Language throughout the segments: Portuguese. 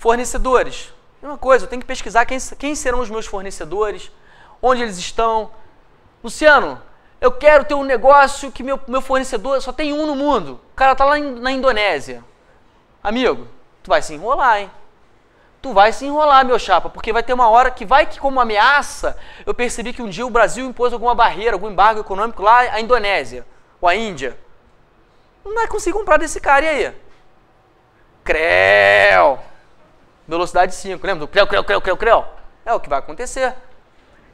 Fornecedores. uma coisa, eu tenho que pesquisar quem, quem serão os meus fornecedores, onde eles estão. Luciano, eu quero ter um negócio que meu, meu fornecedor só tem um no mundo. O cara tá lá in, na Indonésia. Amigo, tu vai se enrolar, hein? Tu vai se enrolar, meu chapa, porque vai ter uma hora que vai que como ameaça, eu percebi que um dia o Brasil impôs alguma barreira, algum embargo econômico lá à Indonésia ou à Índia. Não vai conseguir comprar desse cara, e aí? Creu! velocidade 5. Lembra do creu, creu, creu, creu, creu? É o que vai acontecer.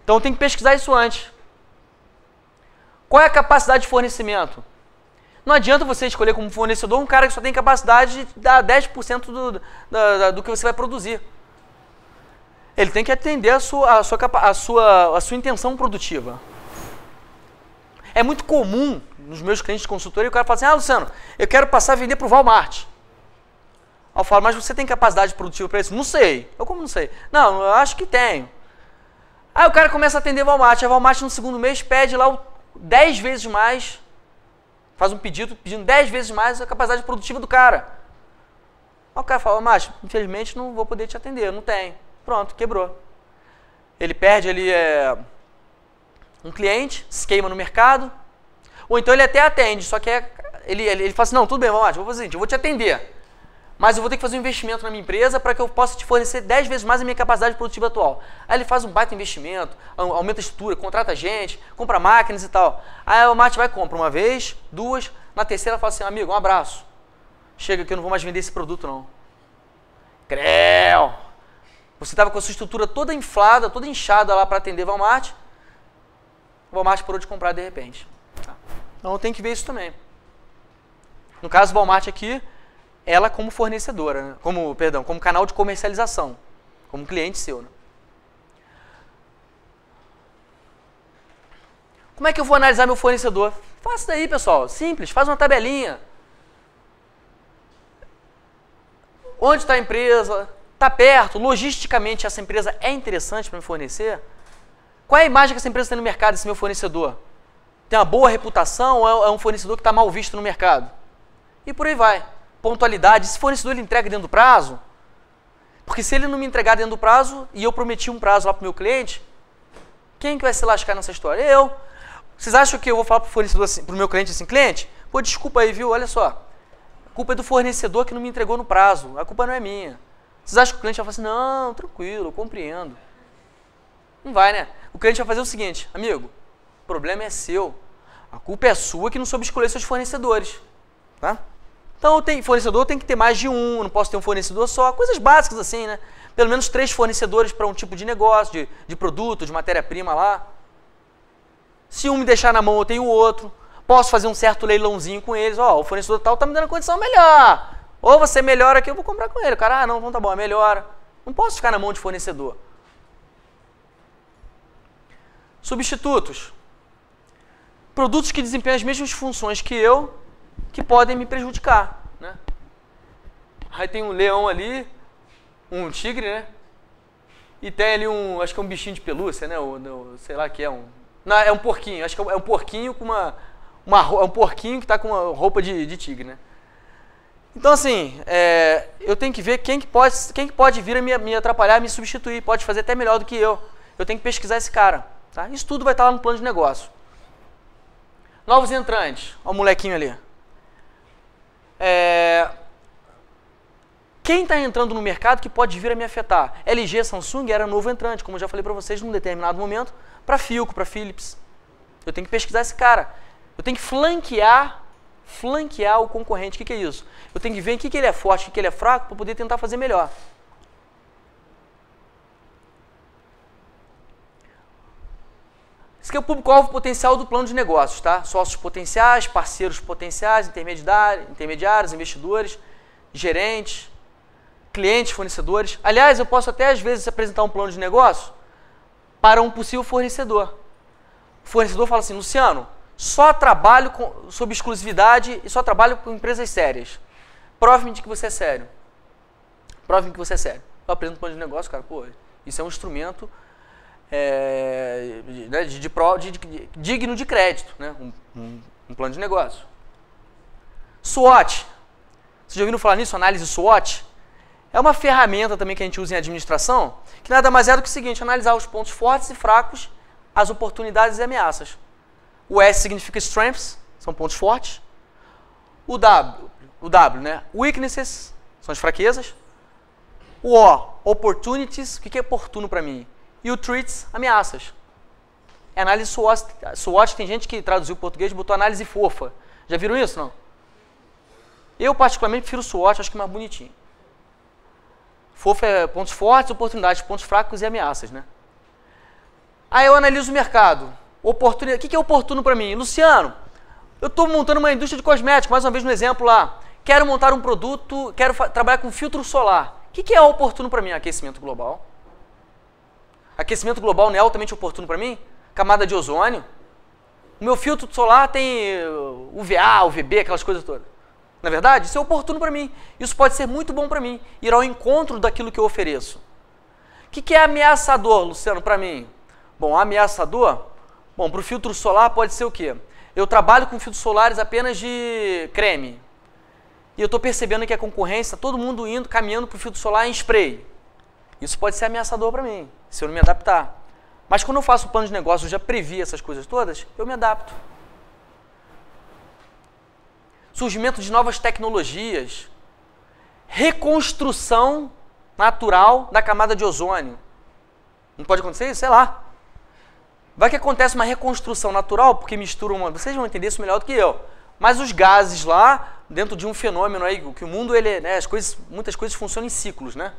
Então tem que pesquisar isso antes. Qual é a capacidade de fornecimento? Não adianta você escolher como fornecedor um cara que só tem capacidade de dar 10% do, do, do que você vai produzir. Ele tem que atender a sua, a sua, a sua, a sua intenção produtiva. É muito comum nos meus clientes de consultoria o cara fala assim: Ah, Luciano, eu quero passar a vender para o Walmart. Ao falar, mas você tem capacidade produtiva para isso? Não sei. Eu como não sei? Não, eu acho que tenho. Aí o cara começa a atender Walmart. A Walmart no segundo mês pede lá 10 vezes mais, faz um pedido pedindo 10 vezes mais a capacidade produtiva do cara. Aí o cara fala, Walmart, infelizmente não vou poder te atender, não tem. Pronto, quebrou. Ele perde ali é, um cliente, se queima no mercado, ou então ele até atende, só que é, ele, ele, ele fala assim, não, tudo bem, Walmart, vou fazer o seguinte, eu vou te atender mas eu vou ter que fazer um investimento na minha empresa para que eu possa te fornecer 10 vezes mais a minha capacidade produtiva atual. Aí ele faz um baita investimento, aumenta a estrutura, contrata gente, compra máquinas e tal. Aí o Mate vai e compra uma vez, duas, na terceira fala assim, amigo, um abraço. Chega que eu não vou mais vender esse produto não. Creu! Você estava com a sua estrutura toda inflada, toda inchada lá para atender Walmart. Walmart parou de comprar de repente. Tá? Então tem que ver isso também. No caso do Walmart aqui, ela como fornecedora, né? como, perdão, como canal de comercialização, como cliente seu. Né? Como é que eu vou analisar meu fornecedor? Faça daí, pessoal. Simples, faz uma tabelinha. Onde está a empresa? Está perto? Logisticamente, essa empresa é interessante para me fornecer? Qual é a imagem que essa empresa tem no mercado, esse meu fornecedor? Tem uma boa reputação ou é um fornecedor que está mal visto no mercado? E por aí vai pontualidade. Se fornecedor ele entrega dentro do prazo, porque se ele não me entregar dentro do prazo e eu prometi um prazo lá para o meu cliente, quem que vai se lascar nessa história? Eu. Vocês acham que eu vou falar para o fornecedor, assim, para o meu cliente assim, cliente, pô, desculpa aí, viu? Olha só, a culpa é do fornecedor que não me entregou no prazo, a culpa não é minha. Vocês acham que o cliente vai falar assim, não, tranquilo, eu compreendo. Não vai, né? O cliente vai fazer o seguinte, amigo, o problema é seu, a culpa é sua que não soube escolher seus fornecedores, tá? Então, tem fornecedor tem que ter mais de um, não posso ter um fornecedor só, coisas básicas assim, né? Pelo menos três fornecedores para um tipo de negócio, de, de produto, de matéria-prima lá. Se um me deixar na mão, eu tenho o outro. Posso fazer um certo leilãozinho com eles. Ó, oh, o fornecedor tal tá me dando condição melhor. Ou você melhora aqui, eu vou comprar com ele. O cara, ah, não, então tá bom, é melhora. Não posso ficar na mão de fornecedor. Substitutos. Produtos que desempenham as mesmas funções que eu, que podem me prejudicar. Né? Aí tem um leão ali, um tigre, né? E tem ali um, acho que é um bichinho de pelúcia, né? Ou, ou sei lá que é um. Não, é um porquinho, acho que é um é porquinho com uma. uma é um porquinho que está com uma roupa de, de tigre, né? Então, assim, é, eu tenho que ver quem que pode, quem que pode vir a me, me, atrapalhar, me substituir, pode fazer até melhor do que eu. Eu tenho que pesquisar esse cara. Tá? Isso tudo vai estar lá no plano de negócio. Novos entrantes. Olha o molequinho ali. É... Quem está entrando no mercado que pode vir a me afetar? LG, Samsung era novo entrante, como eu já falei para vocês, num determinado momento, para Filco, para Philips. Eu tenho que pesquisar esse cara. Eu tenho que flanquear, flanquear o concorrente. O que, que é isso? Eu tenho que ver o que, que ele é forte, o que, que ele é fraco, para poder tentar fazer melhor. é o público-alvo potencial do plano de negócios, tá? Sócios potenciais, parceiros potenciais, intermediários, intermediários investidores, gerentes, clientes, fornecedores. Aliás, eu posso até às vezes apresentar um plano de negócio para um possível fornecedor. O fornecedor fala assim, Luciano, só trabalho com, sob exclusividade e só trabalho com empresas sérias. Prove-me de que você é sério. Prove-me que você é sério. Eu apresento um plano de negócio, cara, pô, isso é um instrumento é, né, de, de, de, de, digno de crédito, né? Um, um, um, plano de negócio. SWOT. Vocês já ouviram falar nisso, análise SWOT? É uma ferramenta também que a gente usa em administração, que nada mais é do que o seguinte, analisar os pontos fortes e fracos, as oportunidades e ameaças. O S significa strengths, são pontos fortes. O W, o W, né? Weaknesses, são as fraquezas. O O, opportunities, o que é oportuno para mim? e o treats, ameaças. É análise SWOT. SWOT tem gente que traduziu o português e botou análise fofa. Já viram isso, não? Eu, particularmente, prefiro SWOT, acho que é mais bonitinho. Fofa é pontos fortes, oportunidades, pontos fracos e ameaças, né? Aí eu analiso o mercado. Oportunidade. O que, é oportuno para mim? Luciano, eu estou montando uma indústria de cosméticos, mais uma vez no exemplo lá. Quero montar um produto, quero trabalhar com filtro solar. O que é oportuno para mim? Aquecimento global. Aquecimento global não é altamente oportuno para mim? Camada de ozônio? O meu filtro solar tem UVA, uh, UVB, aquelas coisas todas. Na é verdade, isso é oportuno para mim. Isso pode ser muito bom para mim, ir ao encontro daquilo que eu ofereço. O que, que é ameaçador, Luciano, para mim? Bom, ameaçador, bom, para o filtro solar pode ser o quê? Eu trabalho com filtros solares apenas de creme. E eu estou percebendo que a concorrência, tá todo mundo indo, caminhando para o filtro solar em spray. Isso pode ser ameaçador para mim se eu não me adaptar. Mas quando eu faço o plano de negócio, eu já previ essas coisas todas, eu me adapto. Surgimento de novas tecnologias, reconstrução natural da camada de ozônio. Não pode acontecer isso? Sei lá. Vai que acontece uma reconstrução natural, porque misturam uma. Vocês vão entender isso melhor do que eu. Mas os gases lá, dentro de um fenômeno aí, que o mundo, ele, é, né, as coisas, muitas coisas funcionam em ciclos, né?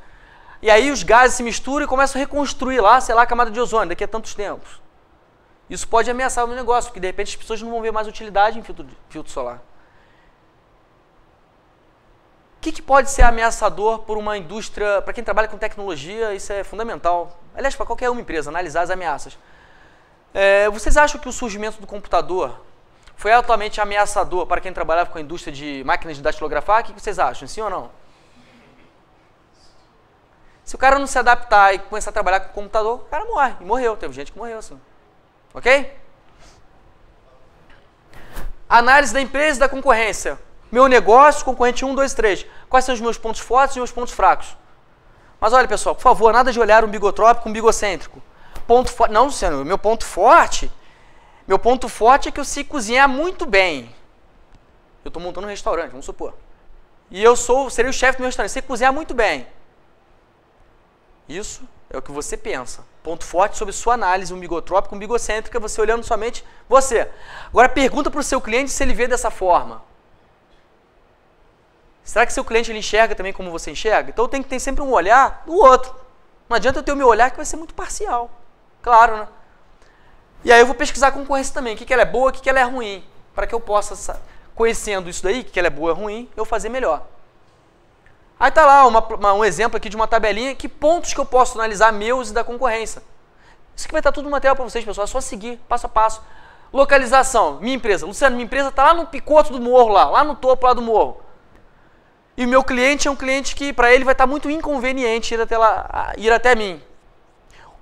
E aí os gases se misturam e começam a reconstruir lá, sei lá, a camada de ozônio, daqui a tantos tempos. Isso pode ameaçar o meu negócio, porque de repente as pessoas não vão ver mais utilidade em filtro, filtro solar. O que, que pode ser ameaçador por uma indústria, para quem trabalha com tecnologia, isso é fundamental. Aliás, para qualquer uma empresa, analisar as ameaças. É, vocês acham que o surgimento do computador foi altamente ameaçador para quem trabalhava com a indústria de máquinas de datilografar? O que vocês acham, sim ou não? Se o cara não se adaptar e começar a trabalhar com o computador, o cara morre. E morreu. Teve gente que morreu assim. Ok? Análise da empresa e da concorrência. Meu negócio, concorrente 1, 2, 3. Quais são os meus pontos fortes e os meus pontos fracos? Mas olha, pessoal, por favor, nada de olhar um bigotrópico, um bigocêntrico. Ponto forte. Não, Luciano, meu ponto forte. Meu ponto forte é que eu sei cozinhar muito bem. Eu estou montando um restaurante, vamos supor. E eu sou, seria o chefe do meu restaurante, sei cozinhar muito bem. Isso é o que você pensa. Ponto forte sobre sua análise umbigotrópica, umbigocêntrica, você olhando somente você. Agora pergunta para o seu cliente se ele vê dessa forma. Será que seu cliente ele enxerga também como você enxerga? Então tem que ter sempre um olhar do outro. Não adianta eu ter o meu olhar que vai ser muito parcial. Claro, né? E aí eu vou pesquisar a concorrência também, o que, que ela é boa, o que, que ela é ruim, para que eu possa, conhecendo isso daí, o que, que ela é boa e ruim, eu fazer melhor. Aí está lá uma, uma, um exemplo aqui de uma tabelinha que pontos que eu posso analisar meus e da concorrência. Isso aqui vai estar tudo no material para vocês, pessoal. É só seguir passo a passo. Localização, minha empresa. Luciano, minha empresa está lá no picoto do morro, lá, lá no topo lá do morro. E o meu cliente é um cliente que para ele vai estar muito inconveniente ir até, lá, ir até mim.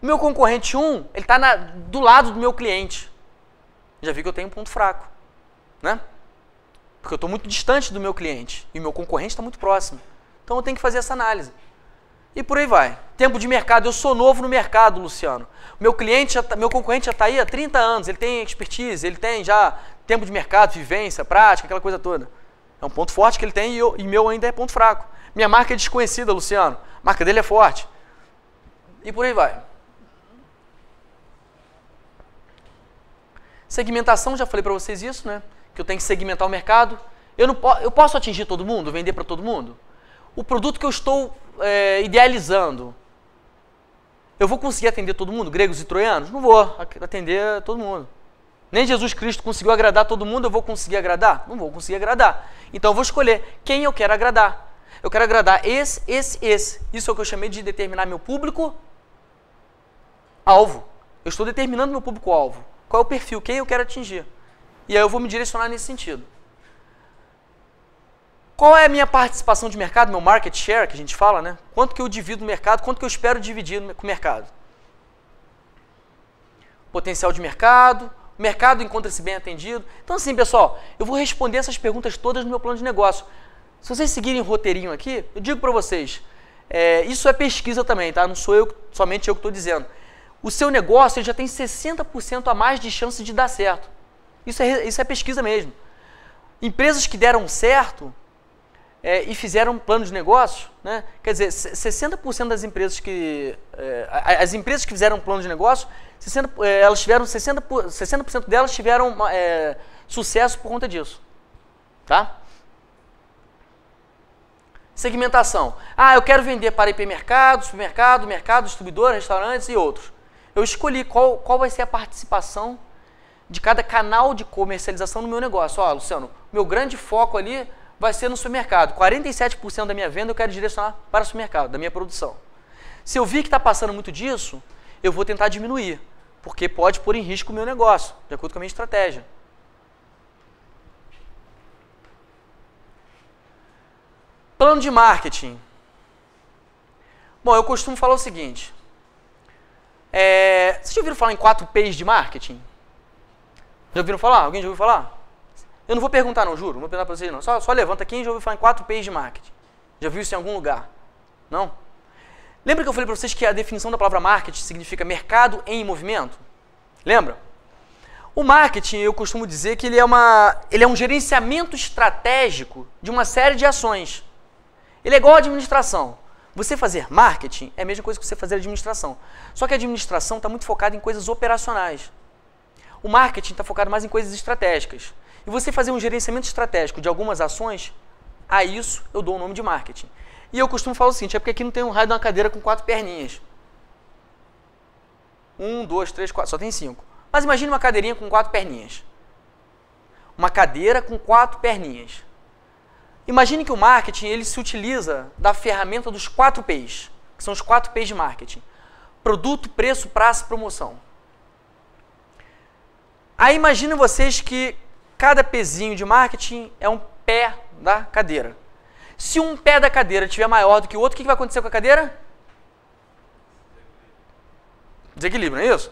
O meu concorrente 1, um, ele está do lado do meu cliente. Já vi que eu tenho um ponto fraco, né? Porque eu estou muito distante do meu cliente e o meu concorrente está muito próximo. Então eu tenho que fazer essa análise. E por aí vai. Tempo de mercado. Eu sou novo no mercado, Luciano. Meu cliente, tá, meu concorrente já está aí há 30 anos. Ele tem expertise, ele tem já tempo de mercado, vivência, prática, aquela coisa toda. É um ponto forte que ele tem e, eu, e meu ainda é ponto fraco. Minha marca é desconhecida, Luciano. A marca dele é forte. E por aí vai. Segmentação, já falei para vocês isso, né? Que eu tenho que segmentar o mercado. Eu, não po eu posso atingir todo mundo, vender para todo mundo? o produto que eu estou é, idealizando, eu vou conseguir atender todo mundo, gregos e troianos? Não vou atender todo mundo. Nem Jesus Cristo conseguiu agradar todo mundo, eu vou conseguir agradar? Não vou conseguir agradar. Então eu vou escolher quem eu quero agradar. Eu quero agradar esse, esse, esse. Isso é o que eu chamei de determinar meu público alvo. Eu estou determinando meu público alvo. Qual é o perfil, quem eu quero atingir. E aí eu vou me direcionar nesse sentido. Qual é a minha participação de mercado, meu market share, que a gente fala, né? Quanto que eu divido no mercado, quanto que eu espero dividir com o mercado? Potencial de mercado, o mercado encontra-se bem atendido. Então, assim, pessoal, eu vou responder essas perguntas todas no meu plano de negócio. Se vocês seguirem o roteirinho aqui, eu digo para vocês, é, isso é pesquisa também, tá? Não sou eu, somente eu que estou dizendo. O seu negócio já tem 60% a mais de chance de dar certo. Isso é, isso é pesquisa mesmo. Empresas que deram certo é, e fizeram um plano de negócio, né? quer dizer, 60% das empresas que. É, as empresas que fizeram um plano de negócio, 60, é, elas tiveram 60%, 60 delas tiveram é, sucesso por conta disso. Tá? Segmentação. Ah, eu quero vender para IP mercado, supermercado, mercado, distribuidor, restaurantes e outros. Eu escolhi qual, qual vai ser a participação de cada canal de comercialização no meu negócio. Ó, Luciano, meu grande foco ali vai ser no supermercado. 47% da minha venda eu quero direcionar para o supermercado, da minha produção. Se eu vi que está passando muito disso, eu vou tentar diminuir, porque pode pôr em risco o meu negócio, de acordo com a minha estratégia. Plano de marketing. Bom, eu costumo falar o seguinte. É, vocês já ouviram falar em 4 P's de marketing? Já ouviram falar? Alguém já ouviu falar? Eu não vou perguntar, não, juro. Não vou perguntar para vocês, não. Só, só levanta quem já ouviu falar em 4Ps de marketing. Já viu isso em algum lugar? Não? Lembra que eu falei para vocês que a definição da palavra marketing significa mercado em movimento? Lembra? O marketing, eu costumo dizer que ele é, uma, ele é um gerenciamento estratégico de uma série de ações. Ele é igual à administração. Você fazer marketing é a mesma coisa que você fazer administração. Só que a administração está muito focada em coisas operacionais. O marketing está focado mais em coisas estratégicas e você fazer um gerenciamento estratégico de algumas ações, a isso eu dou o nome de marketing. E eu costumo falar o seguinte, é porque aqui não tem um raio de uma cadeira com quatro perninhas. Um, dois, três, quatro, só tem cinco. Mas imagine uma cadeirinha com quatro perninhas. Uma cadeira com quatro perninhas. Imagine que o marketing ele se utiliza da ferramenta dos quatro P's, que são os quatro P's de marketing. Produto, preço, praça e promoção. Aí imaginem vocês que Cada pezinho de marketing é um pé da cadeira. Se um pé da cadeira tiver maior do que o outro, o que vai acontecer com a cadeira? Desequilíbrio, não é isso?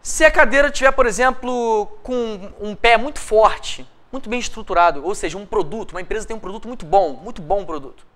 Se a cadeira tiver, por exemplo, com um pé muito forte, muito bem estruturado, ou seja, um produto, uma empresa tem um produto muito bom, muito bom produto.